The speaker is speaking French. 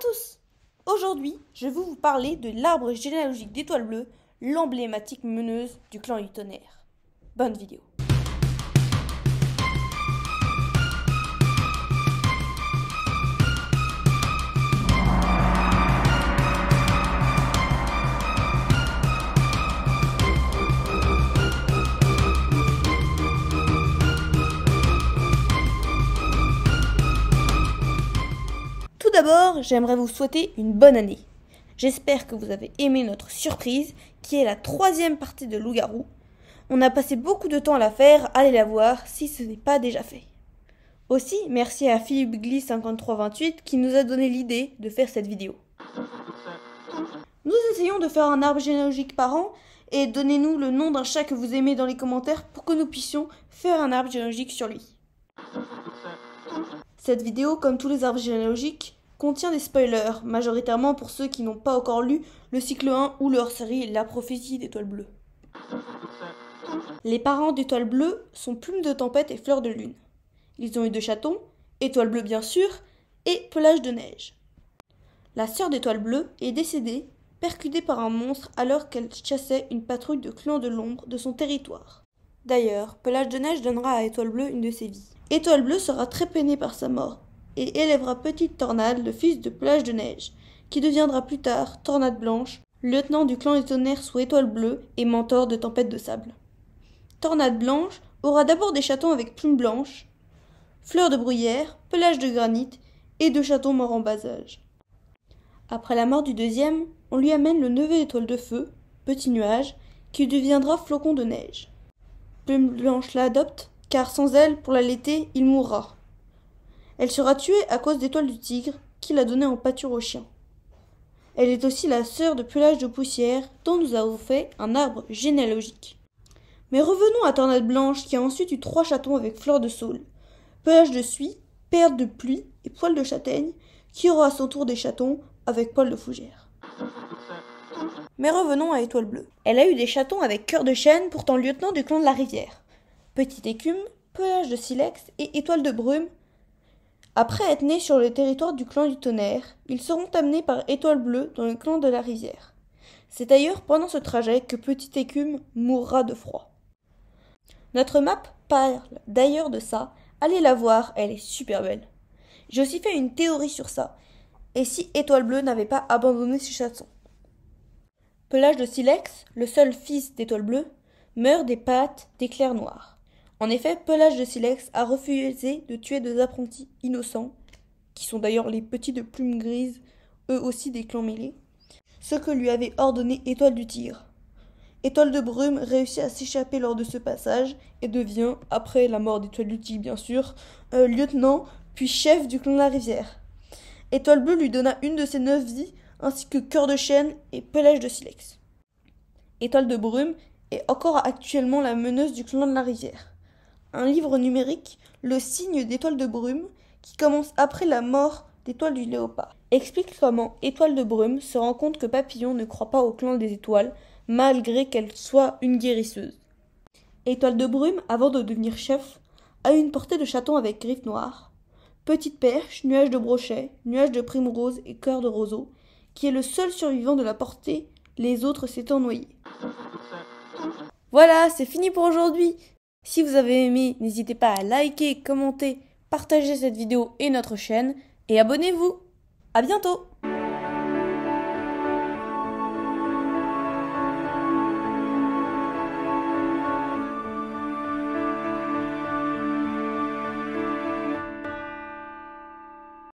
tous Aujourd'hui, je vais vous parler de l'arbre généalogique d'étoiles bleues, l'emblématique meneuse du clan du Bonne vidéo d'abord, j'aimerais vous souhaiter une bonne année. J'espère que vous avez aimé notre surprise, qui est la troisième partie de Loup-garou. On a passé beaucoup de temps à la faire, allez la voir si ce n'est pas déjà fait. Aussi, merci à Philippe 5328 qui nous a donné l'idée de faire cette vidéo. Nous essayons de faire un arbre généalogique par an et donnez-nous le nom d'un chat que vous aimez dans les commentaires pour que nous puissions faire un arbre généalogique sur lui. Cette vidéo, comme tous les arbres généalogiques, contient des spoilers, majoritairement pour ceux qui n'ont pas encore lu le cycle 1 ou leur série La prophétie d'étoile Bleue. Les parents d'Étoile Bleue sont Plume de tempête et Fleur de lune. Ils ont eu deux chatons, Étoile bleue bien sûr, et Pelage de neige. La sœur d'étoile bleue est décédée, percutée par un monstre alors qu'elle chassait une patrouille de clans de l'ombre de son territoire. D'ailleurs, Pelage de neige donnera à Étoile bleue une de ses vies. Étoile bleue sera très peinée par sa mort, et élèvera Petite Tornade, le fils de Plage de Neige, qui deviendra plus tard Tornade Blanche, lieutenant du clan des tonnerres sous étoile bleue et mentor de Tempête de Sable. Tornade Blanche aura d'abord des chatons avec plumes blanches, fleurs de bruyère, pelage de granit et deux chatons morts en bas âge. Après la mort du deuxième, on lui amène le neveu étoile de feu, petit nuage, qui deviendra flocon de neige. Plume Blanche l'adopte, car sans elle, pour l'allaiter, il mourra. Elle sera tuée à cause d'étoiles du tigre qui a donnée en pâture aux chiens. Elle est aussi la sœur de Pelage de Poussière, dont nous avons fait un arbre généalogique. Mais revenons à Tornade Blanche, qui a ensuite eu trois chatons avec Fleur de Saule, Pelage de Suie, Perle de Pluie et Poil de Châtaigne, qui aura à son tour des chatons avec Poil de Fougère. Mais revenons à Étoile Bleue. Elle a eu des chatons avec Cœur de Chêne, pourtant lieutenant du clan de la rivière. Petite Écume, Pelage de Silex et Étoile de Brume, après être nés sur le territoire du clan du tonnerre, ils seront amenés par Étoile Bleue dans le clan de la rivière. C'est d'ailleurs pendant ce trajet que Petite Écume mourra de froid. Notre map parle d'ailleurs de ça, allez la voir, elle est super belle. J'ai aussi fait une théorie sur ça, et si Étoile Bleue n'avait pas abandonné ses chassons. Pelage de Silex, le seul fils d'Étoile Bleue, meurt des pattes d'éclairs noirs. En effet, Pelage de Silex a refusé de tuer deux apprentis innocents, qui sont d'ailleurs les petits de plumes grises, eux aussi des clans mêlés, ce que lui avait ordonné Étoile du tir. Étoile de Brume réussit à s'échapper lors de ce passage et devient, après la mort d'Étoile du Tigre bien sûr, euh, lieutenant puis chef du clan de la rivière. Étoile Bleue lui donna une de ses neuf vies ainsi que Cœur de Chêne et Pelage de Silex. Étoile de Brume est encore actuellement la meneuse du clan de la rivière un livre numérique, Le signe d'étoile de brume, qui commence après la mort d'étoile du léopard. Explique comment Étoile de brume se rend compte que Papillon ne croit pas au clan des étoiles, malgré qu'elle soit une guérisseuse. Étoile de brume, avant de devenir chef, a une portée de chaton avec griffes noires, petite perche, nuage de brochet, nuage de primrose et cœur de roseau, qui est le seul survivant de la portée, les autres s'étant noyés. Voilà, c'est fini pour aujourd'hui. Si vous avez aimé, n'hésitez pas à liker, commenter, partager cette vidéo et notre chaîne, et abonnez-vous. À bientôt